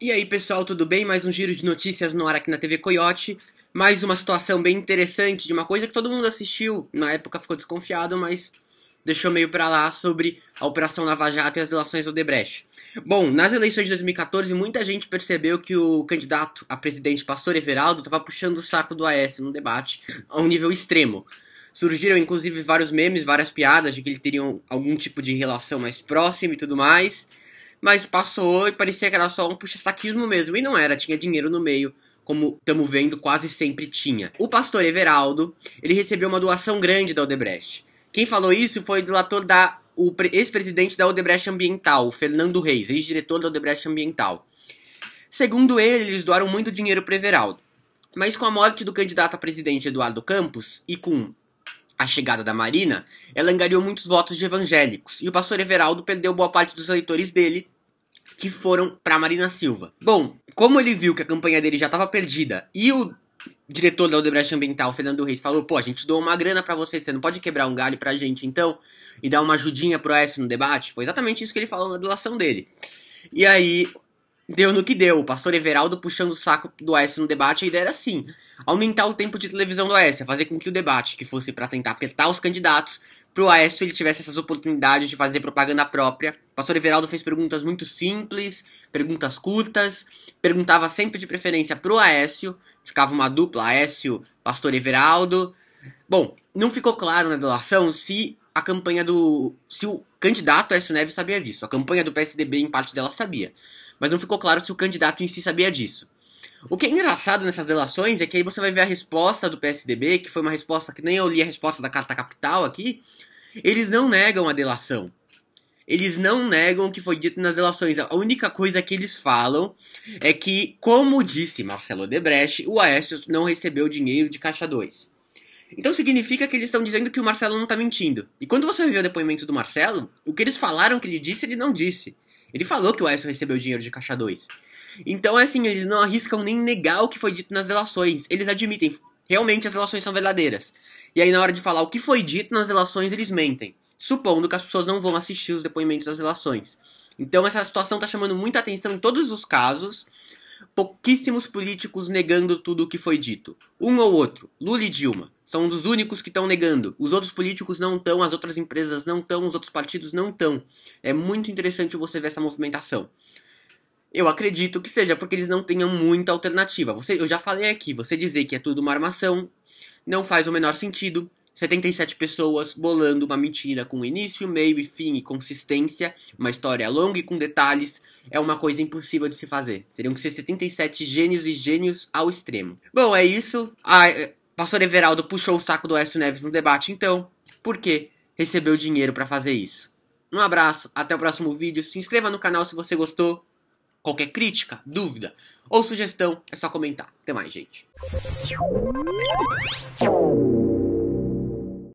E aí, pessoal, tudo bem? Mais um giro de notícias no ar aqui na TV Coyote. Mais uma situação bem interessante de uma coisa que todo mundo assistiu, na época ficou desconfiado, mas deixou meio para lá sobre a Operação Lava Jato e as relações ao Debrecht. Bom, nas eleições de 2014, muita gente percebeu que o candidato a presidente Pastor Everaldo estava puxando o saco do AS no debate a um nível extremo. Surgiram inclusive vários memes, várias piadas de que eles teriam algum tipo de relação mais próxima e tudo mais. Mas passou e parecia que era só um puxa-saquismo mesmo. E não era, tinha dinheiro no meio, como estamos vendo, quase sempre tinha. O pastor Everaldo, ele recebeu uma doação grande da Odebrecht. Quem falou isso foi o delator da o ex-presidente da Odebrecht Ambiental, Fernando Reis, ex-diretor da Odebrecht Ambiental. Segundo ele, eles doaram muito dinheiro para Everaldo. Mas com a morte do candidato a presidente Eduardo Campos e com a chegada da Marina, ela angariou muitos votos de evangélicos, e o pastor Everaldo perdeu boa parte dos eleitores dele, que foram para Marina Silva. Bom, como ele viu que a campanha dele já estava perdida e o diretor da Odebrecht Ambiental, Fernando Reis, falou: pô, a gente doou uma grana para você, você não pode quebrar um galho pra gente então e dar uma ajudinha pro S no debate? Foi exatamente isso que ele falou na delação dele. E aí deu no que deu, o pastor Everaldo puxando o saco do S no debate, a ideia era assim: aumentar o tempo de televisão do Aécio, fazer com que o debate, que fosse para tentar apertar os candidatos, pro Aécio ele tivesse essas oportunidades de fazer propaganda própria. O pastor Everaldo fez perguntas muito simples, perguntas curtas, perguntava sempre de preferência pro Aécio, ficava uma dupla Aécio, pastor Everaldo. Bom, não ficou claro na delação se a campanha do. se o candidato Aécio Neves sabia disso. A campanha do PSDB, em parte dela, sabia. Mas não ficou claro se o candidato em si sabia disso. O que é engraçado nessas relações é que aí você vai ver a resposta do PSDB, que foi uma resposta que nem eu li a resposta da Carta Capital aqui. Eles não negam a delação. Eles não negam o que foi dito nas delações. A única coisa que eles falam é que, como disse Marcelo Odebrecht, o Aécio não recebeu dinheiro de Caixa 2. Então significa que eles estão dizendo que o Marcelo não está mentindo. E quando você vê o depoimento do Marcelo, o que eles falaram que ele disse, ele não disse. Ele falou que o Aécio recebeu dinheiro de Caixa 2. Então é assim, eles não arriscam nem negar o que foi dito nas relações. Eles admitem, realmente as relações são verdadeiras. E aí na hora de falar o que foi dito nas relações eles mentem, supondo que as pessoas não vão assistir os depoimentos das relações. Então essa situação está chamando muita atenção em todos os casos. Pouquíssimos políticos negando tudo o que foi dito. Um ou outro, Lula e Dilma, são um dos únicos que estão negando. Os outros políticos não estão, as outras empresas não estão, os outros partidos não estão. É muito interessante você ver essa movimentação. Eu acredito que seja porque eles não tenham muita alternativa. Você, eu já falei aqui, você dizer que é tudo uma armação não faz o menor sentido. 77 pessoas bolando uma mentira com início, meio e fim e consistência, uma história longa e com detalhes, é uma coisa impossível de se fazer. Seriam que ser 77 gênios e gênios ao extremo. Bom, é isso. A, eh, pastor Everaldo puxou o saco do Aécio Neves no debate, então, por que recebeu dinheiro para fazer isso? Um abraço, até o próximo vídeo. Se inscreva no canal se você gostou. Qualquer crítica, dúvida ou sugestão, é só comentar. Até mais, gente.